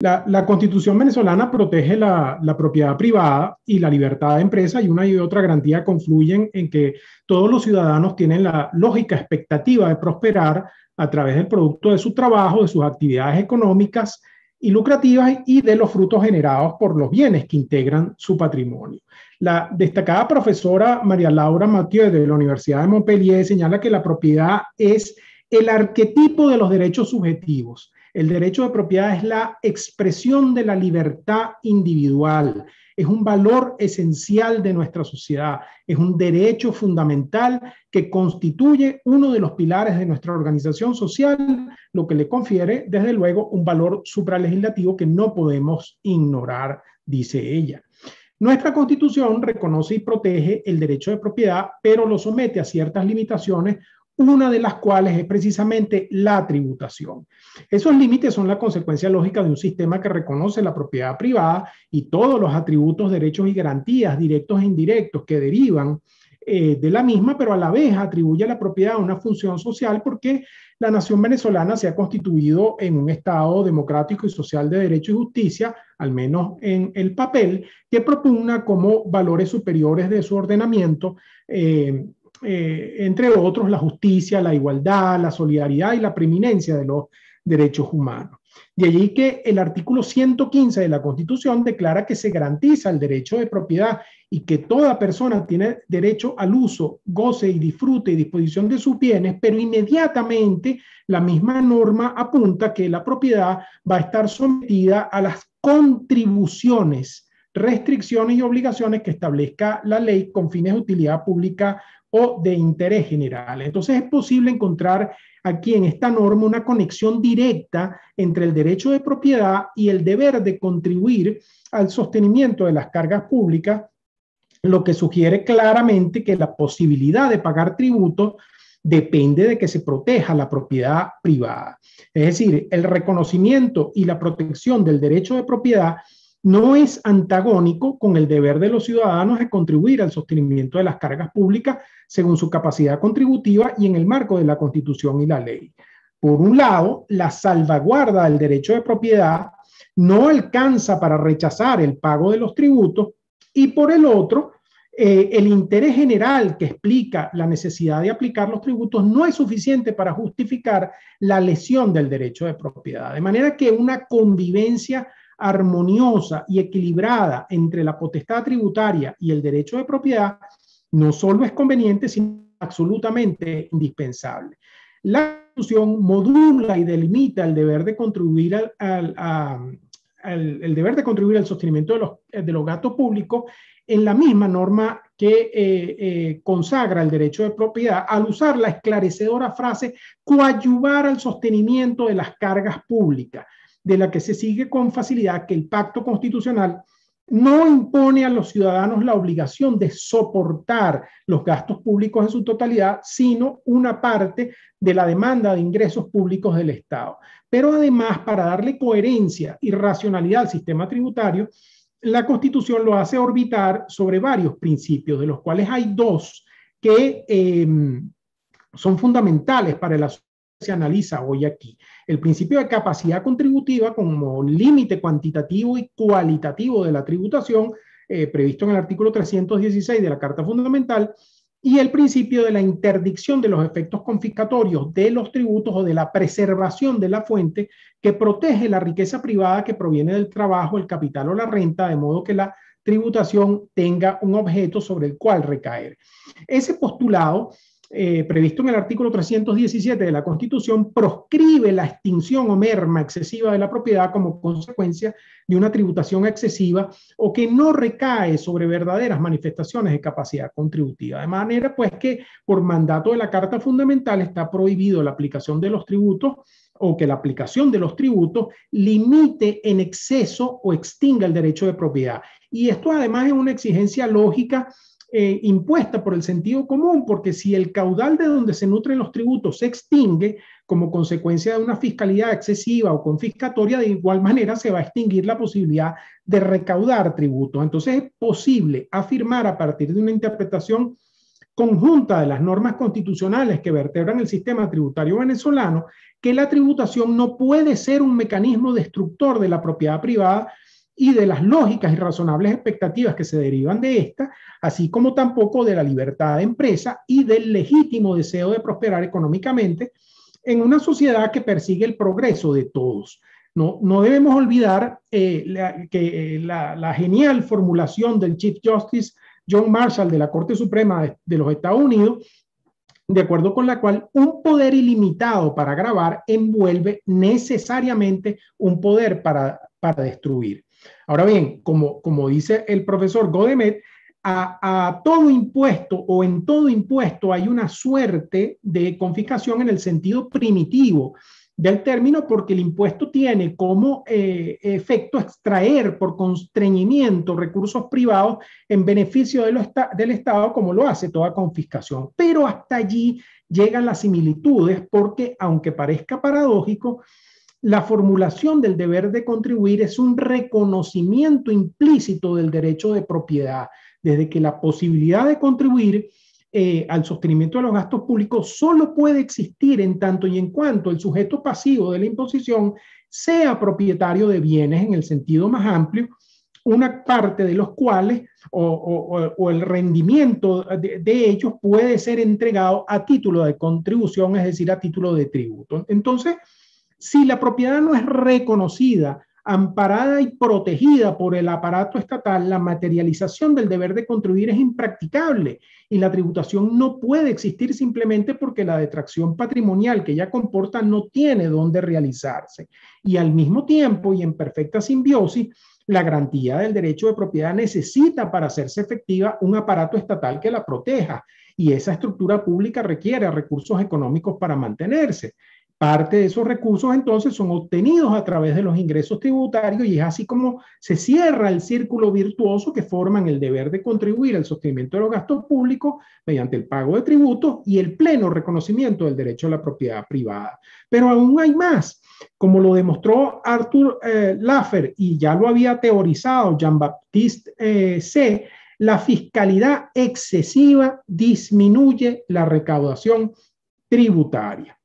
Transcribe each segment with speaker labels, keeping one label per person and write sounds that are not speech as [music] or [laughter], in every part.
Speaker 1: La, constitución venezolana protege la, la, propiedad privada y la libertad de empresa y una y otra garantía confluyen en que todos los ciudadanos tienen la lógica expectativa de prosperar a través del producto de su trabajo, de sus actividades económicas y lucrativas y de los frutos generados por los bienes que integran su patrimonio. La destacada profesora María Laura Mathieu de la Universidad de Montpellier señala que la propiedad es el arquetipo de los derechos subjetivos el derecho de propiedad es la expresión de la libertad individual, es un valor esencial de nuestra sociedad, es un derecho fundamental que constituye uno de los pilares de nuestra organización social, lo que le confiere, desde luego, un valor supralegislativo que no podemos ignorar, dice ella. Nuestra constitución reconoce y protege el derecho de propiedad, pero lo somete a ciertas limitaciones una de las cuales es precisamente la tributación. Esos límites son la consecuencia lógica de un sistema que reconoce la propiedad privada y todos los atributos, derechos y garantías directos e indirectos que derivan eh, de la misma, pero a la vez atribuye a la propiedad una función social porque la nación venezolana se ha constituido en un Estado democrático y social de derecho y justicia, al menos en el papel, que propugna como valores superiores de su ordenamiento. Eh, eh, entre otros, la justicia, la igualdad, la solidaridad y la preeminencia de los derechos humanos. De allí que el artículo 115 de la Constitución declara que se garantiza el derecho de propiedad y que toda persona tiene derecho al uso, goce y disfrute y disposición de sus bienes, pero inmediatamente la misma norma apunta que la propiedad va a estar sometida a las contribuciones restricciones y obligaciones que establezca la ley con fines de utilidad pública o de interés general. Entonces es posible encontrar aquí en esta norma una conexión directa entre el derecho de propiedad y el deber de contribuir al sostenimiento de las cargas públicas, lo que sugiere claramente que la posibilidad de pagar tributo depende de que se proteja la propiedad privada. Es decir, el reconocimiento y la protección del derecho de propiedad no es antagónico con el deber de los ciudadanos de contribuir al sostenimiento de las cargas públicas según su capacidad contributiva y en el marco de la Constitución y la ley. Por un lado, la salvaguarda del derecho de propiedad no alcanza para rechazar el pago de los tributos y por el otro, eh, el interés general que explica la necesidad de aplicar los tributos no es suficiente para justificar la lesión del derecho de propiedad. De manera que una convivencia armoniosa y equilibrada entre la potestad tributaria y el derecho de propiedad no solo es conveniente, sino absolutamente indispensable. La Constitución modula y delimita el deber de contribuir al, deber de contribuir al sostenimiento de los, gastos públicos en la misma norma que eh, eh, consagra el derecho de propiedad al usar la esclarecedora frase coadyuvar al sostenimiento de las cargas públicas, de la que se sigue con facilidad que el pacto constitucional no impone a los ciudadanos la obligación de soportar los gastos públicos en su totalidad, sino una parte de la demanda de ingresos públicos del Estado. Pero además, para darle coherencia y racionalidad al sistema tributario, la Constitución lo hace orbitar sobre varios principios, de los cuales hay dos que eh, son fundamentales para el asunto se analiza hoy aquí. El principio de capacidad contributiva como límite cuantitativo y cualitativo de la tributación eh, previsto en el artículo 316 de la Carta Fundamental y el principio de la interdicción de los efectos confiscatorios de los tributos o de la preservación de la fuente que protege la riqueza privada que proviene del trabajo, el capital o la renta, de modo que la tributación tenga un objeto sobre el cual recaer. Ese postulado eh, previsto en el artículo 317 de la Constitución, proscribe la extinción o merma excesiva de la propiedad como consecuencia de una tributación excesiva o que no recae sobre verdaderas manifestaciones de capacidad contributiva. De manera, pues, que por mandato de la Carta Fundamental está prohibido la aplicación de los tributos o que la aplicación de los tributos limite en exceso o extinga el derecho de propiedad. Y esto además es una exigencia lógica eh, impuesta por el sentido común, porque si el caudal de donde se nutren los tributos se extingue como consecuencia de una fiscalidad excesiva o confiscatoria, de igual manera se va a extinguir la posibilidad de recaudar tributos. Entonces es posible afirmar a partir de una interpretación conjunta de las normas constitucionales que vertebran el sistema tributario venezolano que la tributación no puede ser un mecanismo destructor de la propiedad privada, y de las lógicas y razonables expectativas que se derivan de esta, así como tampoco de la libertad de empresa y del legítimo deseo de prosperar económicamente en una sociedad que persigue el progreso de todos. No, no debemos olvidar eh, la, que eh, la, genial formulación del Chief Justice John Marshall de la Corte Suprema de, los Estados Unidos, de acuerdo con la cual un poder ilimitado para grabar envuelve necesariamente un poder para, para destruir. Ahora bien, como, dice el profesor Godemet, a, todo impuesto o en todo impuesto hay una suerte de confiscación en el sentido primitivo del término porque el impuesto tiene como eh, efecto extraer por constreñimiento recursos privados en beneficio del Estado como lo hace toda confiscación. Pero hasta allí llegan las similitudes porque aunque parezca paradójico, la formulación del deber de contribuir es un reconocimiento implícito del derecho de propiedad, desde que la posibilidad de contribuir eh, al sostenimiento de los gastos públicos solo puede existir en tanto y en cuanto el sujeto pasivo de la imposición sea propietario de bienes en el sentido más amplio, una parte de los cuales o, el rendimiento de, de, ellos puede ser entregado a título de contribución, es decir, a título de tributo. Entonces, si la propiedad no es reconocida, amparada y protegida por el aparato estatal, la materialización del deber de contribuir es impracticable y la tributación no puede existir simplemente porque la detracción patrimonial que ya comporta no tiene dónde realizarse. Y al mismo tiempo, y en perfecta simbiosis, la garantía del derecho de propiedad necesita para hacerse efectiva un aparato estatal que la proteja y esa estructura pública requiere recursos económicos para mantenerse. Parte de esos recursos entonces son obtenidos a través de los ingresos tributarios y es así como se cierra el círculo virtuoso que forman el deber de contribuir al sostenimiento de los gastos públicos mediante el pago de tributos y el pleno reconocimiento del derecho a la propiedad privada. Pero aún hay más, como lo demostró Arthur eh, Laffer y ya lo había teorizado Jean-Baptiste eh, C., la fiscalidad excesiva disminuye la recaudación tributaria.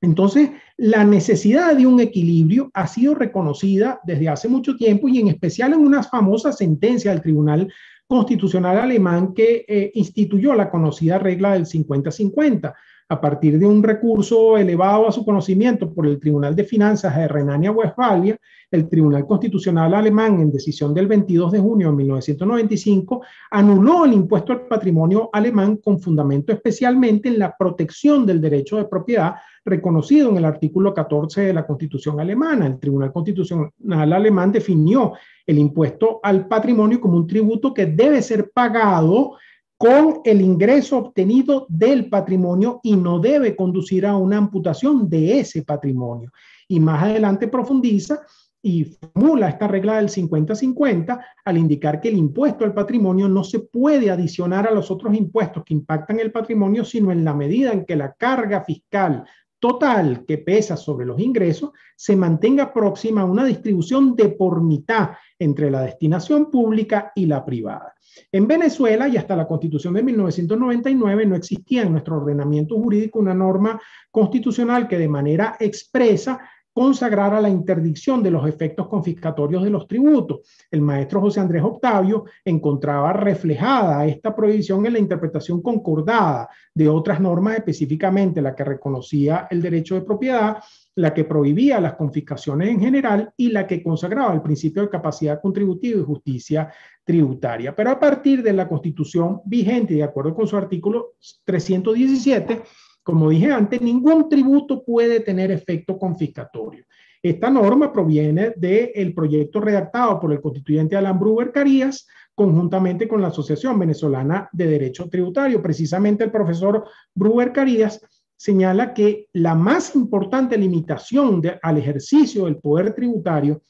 Speaker 1: Entonces, la necesidad de un equilibrio ha sido reconocida desde hace mucho tiempo y en especial en una famosa sentencia del Tribunal Constitucional Alemán que eh, instituyó la conocida regla del 50-50 a partir de un recurso elevado a su conocimiento por el Tribunal de Finanzas de Renania-Westfalia, el Tribunal Constitucional Alemán, en decisión del 22 de junio de 1995, anuló el impuesto al patrimonio alemán con fundamento especialmente en la protección del derecho de propiedad reconocido en el artículo 14 de la Constitución alemana. El Tribunal Constitucional alemán definió el impuesto al patrimonio como un tributo que debe ser pagado con el ingreso obtenido del patrimonio y no debe conducir a una amputación de ese patrimonio. Y más adelante profundiza y formula esta regla del 50-50 al indicar que el impuesto al patrimonio no se puede adicionar a los otros impuestos que impactan el patrimonio, sino en la medida en que la carga fiscal total que pesa sobre los ingresos se mantenga próxima a una distribución de por mitad entre la destinación pública y la privada. En Venezuela y hasta la constitución de 1999 no existía en nuestro ordenamiento jurídico una norma constitucional que de manera expresa consagrar a la interdicción de los efectos confiscatorios de los tributos. El maestro José Andrés Octavio encontraba reflejada esta prohibición en la interpretación concordada de otras normas, específicamente la que reconocía el derecho de propiedad, la que prohibía las confiscaciones en general y la que consagraba el principio de capacidad contributiva y justicia tributaria. Pero a partir de la constitución vigente, de acuerdo con su artículo 317, como dije antes, ningún tributo puede tener efecto confiscatorio. Esta norma proviene del proyecto redactado por el constituyente Alan Bruber Carías, conjuntamente con la Asociación Venezolana de Derecho Tributario. Precisamente el profesor Bruber Carías señala que la más importante limitación al ejercicio del poder tributario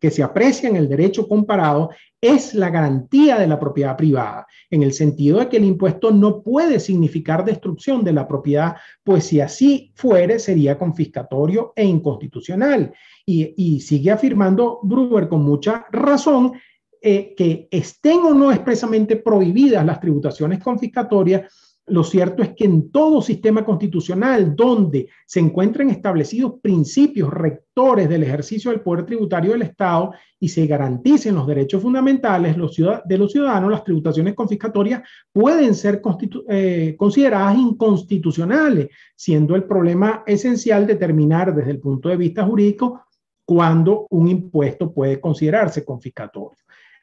Speaker 1: que se aprecia en el derecho comparado es la garantía de la propiedad privada, en el sentido de que el impuesto no puede significar destrucción de la propiedad, pues si así fuere sería confiscatorio e inconstitucional. Y, sigue afirmando Brewer con mucha razón eh, que estén o no expresamente prohibidas las tributaciones confiscatorias, lo cierto es que en todo sistema constitucional donde se encuentren establecidos principios rectores del ejercicio del poder tributario del Estado y se garanticen los derechos fundamentales de los ciudadanos, las tributaciones confiscatorias pueden ser eh, consideradas inconstitucionales, siendo el problema esencial determinar desde el punto de vista jurídico cuándo un impuesto puede considerarse confiscatorio.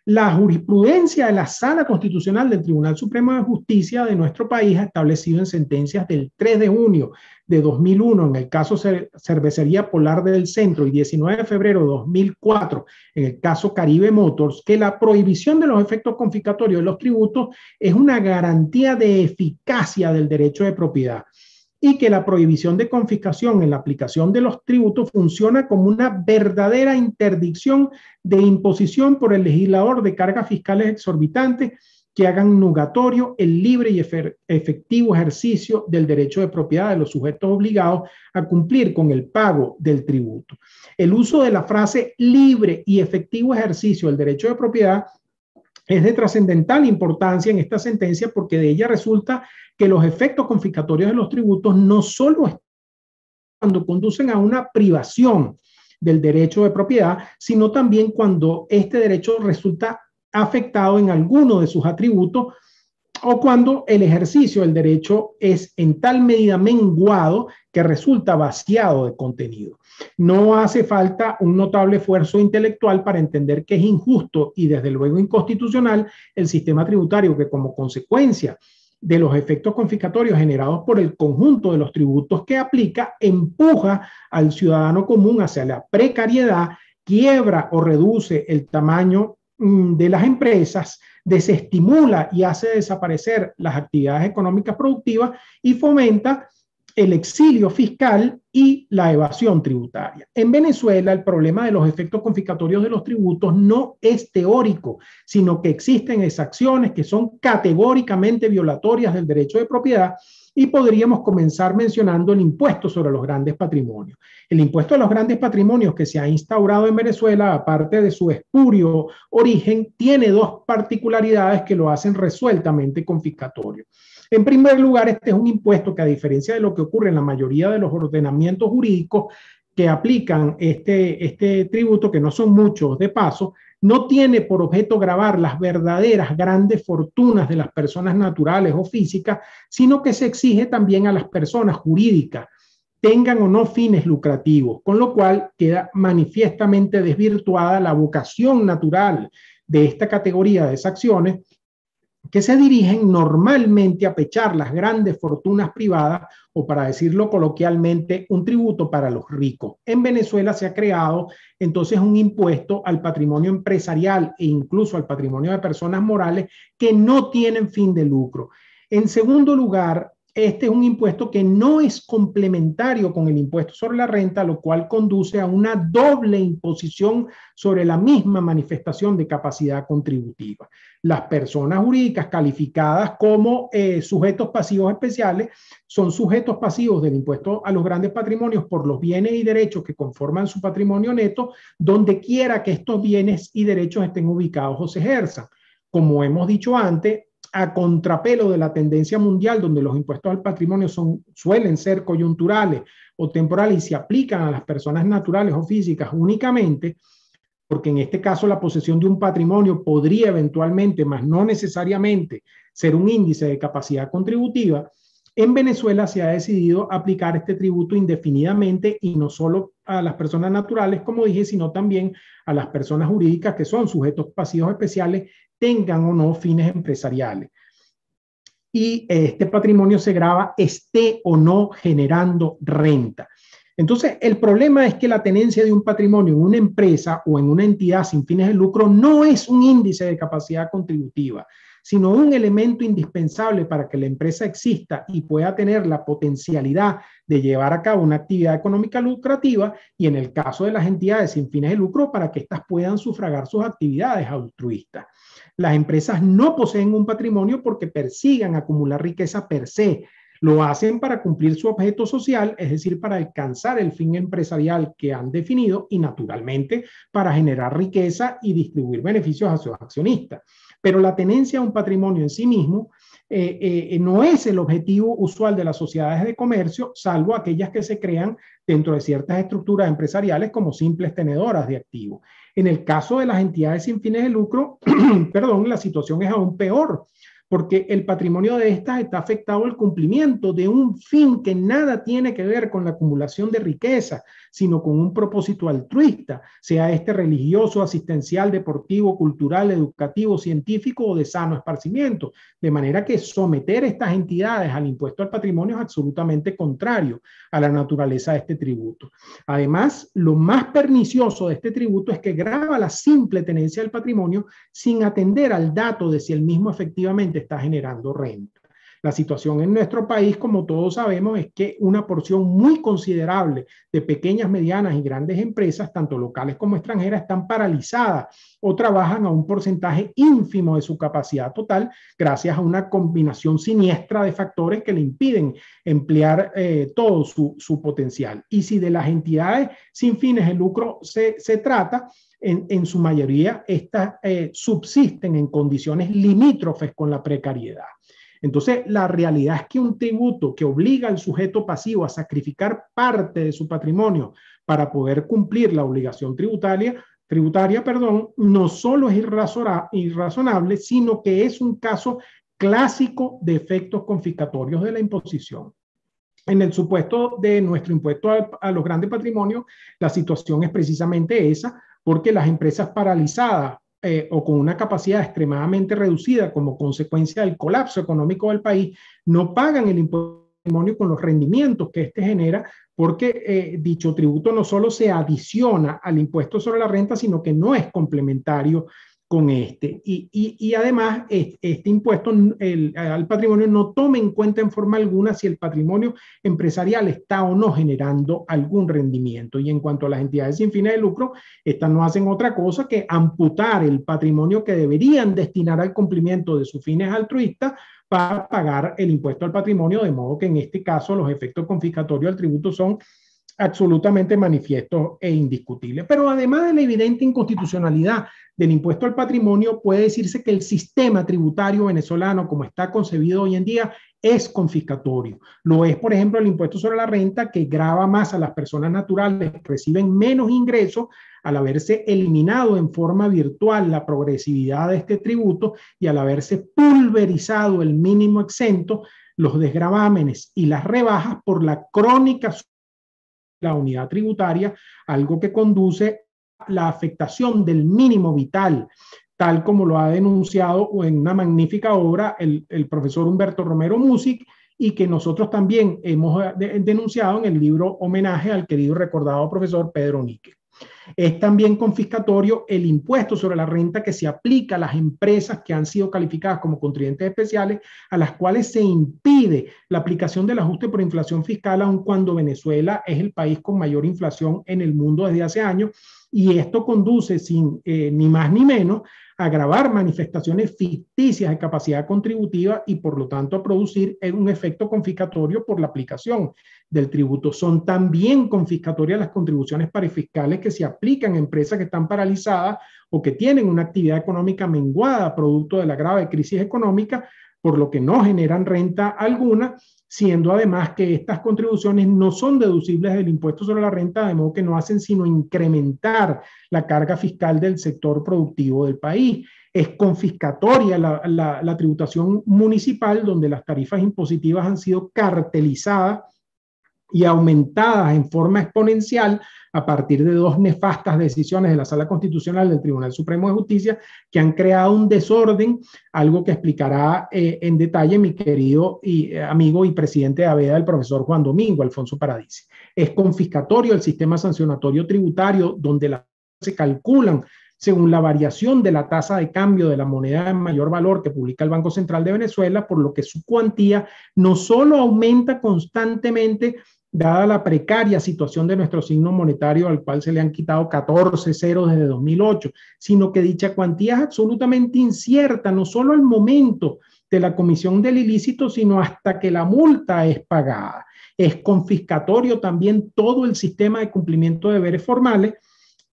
Speaker 1: La jurisprudencia de la sala constitucional del Tribunal Supremo de Justicia de nuestro país ha establecido en sentencias del 3 de junio de 2001 en el caso Cervecería Polar del Centro y 19 de febrero de 2004 en el caso Caribe Motors que la prohibición de los efectos confiscatorios de los tributos es una garantía de eficacia del derecho de propiedad y que la prohibición de confiscación en la aplicación de los tributos funciona como una verdadera interdicción de imposición por el legislador de cargas fiscales exorbitantes que hagan nugatorio el libre y efectivo ejercicio del derecho de propiedad de los sujetos obligados a cumplir con el pago del tributo. El uso de la frase libre y efectivo ejercicio del derecho de propiedad es de trascendental importancia en esta sentencia porque de ella resulta que los efectos confiscatorios de los tributos no solo cuando conducen a una privación del derecho de propiedad, sino también cuando este derecho resulta afectado en alguno de sus atributos o cuando el ejercicio del derecho es en tal medida menguado que resulta vaciado de contenido. No hace falta un notable esfuerzo intelectual para entender que es injusto y desde luego inconstitucional el sistema tributario que como consecuencia de los efectos confiscatorios generados por el conjunto de los tributos que aplica empuja al ciudadano común hacia la precariedad, quiebra o reduce el tamaño mm, de las empresas, desestimula y hace desaparecer las actividades económicas productivas y fomenta el exilio fiscal y la evasión tributaria. En Venezuela, el problema de los efectos confiscatorios de los tributos no es teórico, sino que existen exacciones que son categóricamente violatorias del derecho de propiedad y podríamos comenzar mencionando el impuesto sobre los grandes patrimonios. El impuesto a los grandes patrimonios que se ha instaurado en Venezuela, aparte de su espurio origen, tiene dos particularidades que lo hacen resueltamente confiscatorio. En primer lugar, este es un impuesto que a diferencia de lo que ocurre en la mayoría de los ordenamientos jurídicos, que aplican este, este tributo, que no son muchos de paso, no tiene por objeto grabar las verdaderas grandes fortunas de las personas naturales o físicas, sino que se exige también a las personas jurídicas, tengan o no fines lucrativos, con lo cual queda manifiestamente desvirtuada la vocación natural de esta categoría de acciones que se dirigen normalmente a pechar las grandes fortunas privadas o, para decirlo coloquialmente, un tributo para los ricos. En Venezuela se ha creado entonces un impuesto al patrimonio empresarial e incluso al patrimonio de personas morales que no tienen fin de lucro. En segundo lugar, este es un impuesto que no es complementario con el impuesto sobre la renta, lo cual conduce a una doble imposición sobre la misma manifestación de capacidad contributiva. Las personas jurídicas calificadas como eh, sujetos pasivos especiales son sujetos pasivos del impuesto a los grandes patrimonios por los bienes y derechos que conforman su patrimonio neto, donde quiera que estos bienes y derechos estén ubicados o se ejerzan. Como hemos dicho antes, a contrapelo de la tendencia mundial, donde los impuestos al patrimonio suelen ser coyunturales o temporales y se aplican a las personas naturales o físicas únicamente, porque en este caso la posesión de un patrimonio podría eventualmente, más no necesariamente, ser un índice de capacidad contributiva, en Venezuela se ha decidido aplicar este tributo indefinidamente y no solo a las personas naturales, como dije, sino también a las personas jurídicas que son sujetos pasivos especiales tengan o no fines empresariales. Y eh, este patrimonio se graba esté o no generando renta. Entonces, el problema es que la tenencia de un patrimonio en una empresa o en una entidad sin fines de lucro no es un índice de capacidad contributiva, sino un elemento indispensable para que la empresa exista y pueda tener la potencialidad de llevar a cabo una actividad económica lucrativa y en el caso de las entidades sin fines de lucro para que éstas puedan sufragar sus actividades altruistas. Las empresas no poseen un patrimonio porque persigan acumular riqueza per se. Lo hacen para cumplir su objeto social, es decir, para alcanzar el fin empresarial que han definido y, naturalmente, para generar riqueza y distribuir beneficios a sus accionistas. Pero la tenencia de un patrimonio en sí mismo eh, eh, eh, no es el objetivo usual de las sociedades de comercio, salvo aquellas que se crean dentro de ciertas estructuras empresariales como simples tenedoras de activos. En el caso de las entidades sin fines de lucro, [clears throat] perdón, la situación es aún peor porque el patrimonio de estas está afectado al cumplimiento de un fin que nada tiene que ver con la acumulación de riqueza, sino con un propósito altruista, sea este religioso, asistencial, deportivo, cultural, educativo, científico o de sano esparcimiento. De manera que someter estas entidades al impuesto al patrimonio es absolutamente contrario a la naturaleza de este tributo. Además, lo más pernicioso de este tributo es que grava la simple tenencia del patrimonio sin atender al dato de si el mismo efectivamente está generando renta. La situación en nuestro país, como todos sabemos, es que una porción muy considerable de pequeñas, medianas y grandes empresas, tanto locales como extranjeras, están paralizadas o trabajan a un porcentaje ínfimo de su capacidad total gracias a una combinación siniestra de factores que le impiden emplear eh, todo su, potencial. Y si de las entidades sin fines de lucro se, trata, en, su mayoría, estas eh, subsisten en condiciones limítrofes con la precariedad. Entonces, la realidad es que un tributo que obliga al sujeto pasivo a sacrificar parte de su patrimonio para poder cumplir la obligación tributaria, tributaria perdón, no solo es irrazonable, sino que es un caso clásico de efectos confiscatorios de la imposición. En el supuesto de nuestro impuesto a, a los grandes patrimonios, la situación es precisamente esa, porque las empresas paralizadas eh, o con una capacidad extremadamente reducida como consecuencia del colapso económico del país, no pagan el impuesto con los rendimientos que éste genera, porque eh, dicho tributo no solo se adiciona al impuesto sobre la renta, sino que no es complementario con este. Y, además, este, impuesto al patrimonio no toma en cuenta en forma alguna si el patrimonio empresarial está o no generando algún rendimiento. Y en cuanto a las entidades sin fines de lucro, estas no hacen otra cosa que amputar el patrimonio que deberían destinar al cumplimiento de sus fines altruistas para pagar el impuesto al patrimonio, de modo que en este caso los efectos confiscatorios al tributo son absolutamente manifiesto e indiscutible. Pero además de la evidente inconstitucionalidad del impuesto al patrimonio, puede decirse que el sistema tributario venezolano, como está concebido hoy en día, es confiscatorio. Lo es, por ejemplo, el impuesto sobre la renta, que grava más a las personas naturales que reciben menos ingresos al haberse eliminado en forma virtual la progresividad de este tributo y al haberse pulverizado el mínimo exento los desgravámenes y las rebajas por la crónica la unidad tributaria, algo que conduce a la afectación del mínimo vital, tal como lo ha denunciado en una magnífica obra el, profesor Humberto Romero Music y que nosotros también hemos eh, denunciado en el libro homenaje al querido recordado profesor Pedro Níquez. Es también confiscatorio el impuesto sobre la renta que se aplica a las empresas que han sido calificadas como contribuyentes especiales, a las cuales se impide la aplicación del ajuste por inflación fiscal, aun cuando Venezuela es el país con mayor inflación en el mundo desde hace años. Y esto conduce, sin eh, ni más ni menos, agravar manifestaciones ficticias de capacidad contributiva y por lo tanto a producir un efecto confiscatorio por la aplicación del tributo. Son también confiscatorias las contribuciones para fiscales que se aplican a empresas que están paralizadas o que tienen una actividad económica menguada producto de la grave crisis económica por lo que no generan renta alguna, siendo además que estas contribuciones no son deducibles del impuesto sobre la renta, de modo que no hacen sino incrementar la carga fiscal del sector productivo del país. Es confiscatoria la, tributación municipal, donde las tarifas impositivas han sido cartelizadas y aumentadas en forma exponencial a partir de dos nefastas decisiones de la Sala Constitucional del Tribunal Supremo de Justicia que han creado un desorden, algo que explicará eh, en detalle mi querido y, eh, amigo y presidente de AVEDA, el profesor Juan Domingo Alfonso Paradis. Es confiscatorio el sistema sancionatorio tributario donde las se calculan según la variación de la tasa de cambio de la moneda de mayor valor que publica el Banco Central de Venezuela, por lo que su cuantía no solo aumenta constantemente, dada la precaria situación de nuestro signo monetario al cual se le han quitado 14 ceros desde 2008, sino que dicha cuantía es absolutamente incierta, no solo al momento de la comisión del ilícito, sino hasta que la multa es pagada. Es confiscatorio también todo el sistema de cumplimiento de deberes formales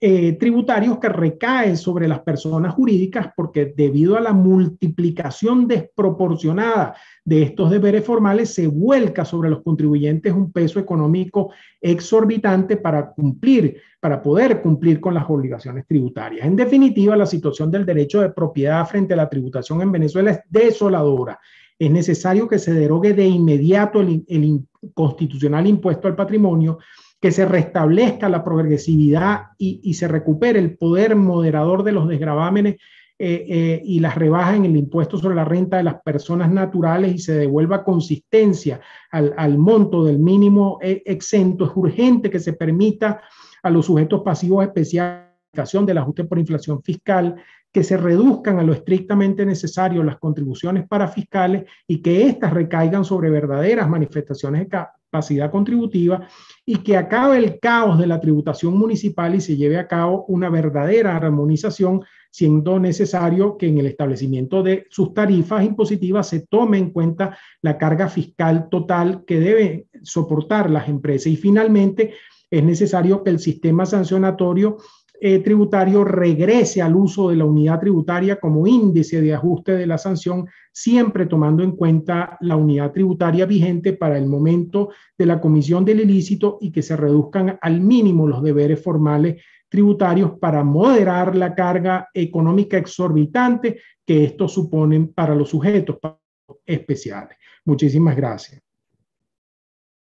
Speaker 1: eh, tributarios que recae sobre las personas jurídicas porque debido a la multiplicación desproporcionada de estos deberes formales se vuelca sobre los contribuyentes un peso económico exorbitante para cumplir, para poder cumplir con las obligaciones tributarias. En definitiva, la situación del derecho de propiedad frente a la tributación en Venezuela es desoladora. Es necesario que se derogue de inmediato el, el constitucional impuesto al patrimonio que se restablezca la progresividad y, se recupere el poder moderador de los desgravámenes eh, eh, y las rebajas en el impuesto sobre la renta de las personas naturales y se devuelva consistencia al, monto del mínimo eh, exento. Es urgente que se permita a los sujetos pasivos especialización del ajuste por inflación fiscal, que se reduzcan a lo estrictamente necesario las contribuciones para fiscales y que éstas recaigan sobre verdaderas manifestaciones de capacidad contributiva y que acabe el caos de la tributación municipal y se lleve a cabo una verdadera armonización, siendo necesario que en el establecimiento de sus tarifas impositivas se tome en cuenta la carga fiscal total que deben soportar las empresas. Y finalmente, es necesario que el sistema sancionatorio eh, tributario regrese al uso de la unidad tributaria como índice de ajuste de la sanción, siempre tomando en cuenta la unidad tributaria vigente para el momento de la comisión del ilícito y que se reduzcan al mínimo los deberes formales tributarios para moderar la carga económica exorbitante que estos suponen para los sujetos especiales. Muchísimas gracias.